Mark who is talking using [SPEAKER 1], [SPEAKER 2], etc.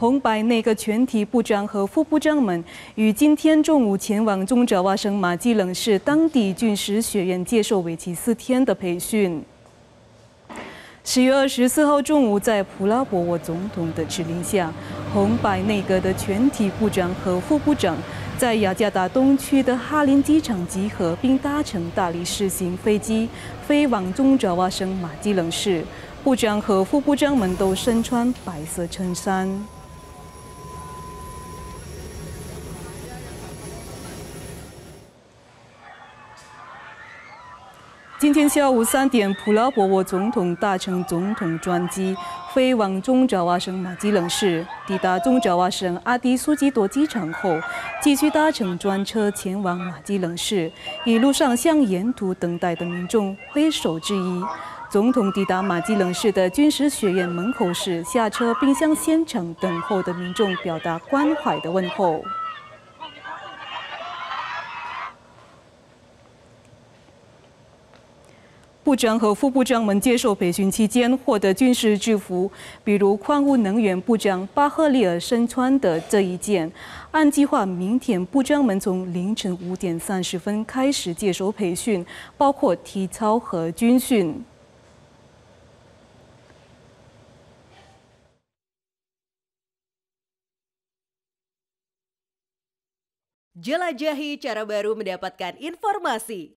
[SPEAKER 1] 红白内阁全体部长和副部长们于今天中午前往中爪哇省马基冷市当地军事学院接受为期四天的培训。十月二十四号中午，在普拉博沃总统的指令下，红白内阁的全体部长和副部长在雅加达东区的哈林机场集合，并搭乘大力士型飞机飞往中爪哇省马基冷市。部长和副部长们都身穿白色衬衫。今天下午三点，普拉博沃总统搭乘总统专机飞往中爪哇省马吉冷市。抵达中爪哇省阿迪苏吉多机场后，继续搭乘专车前往马吉冷市。一路上向沿途等待的民众挥手致意。总统抵达马吉冷市的军事学院门口时，下车并向现场等候的民众表达关怀的问候。部长和副部长们接受培训期间获得军事制服，比如矿物能源部长巴赫利尔身穿的这一件。按计划，明天部长们从凌晨五点三十分开始接受培训，包括体操和军训。探索获取信息的新方法。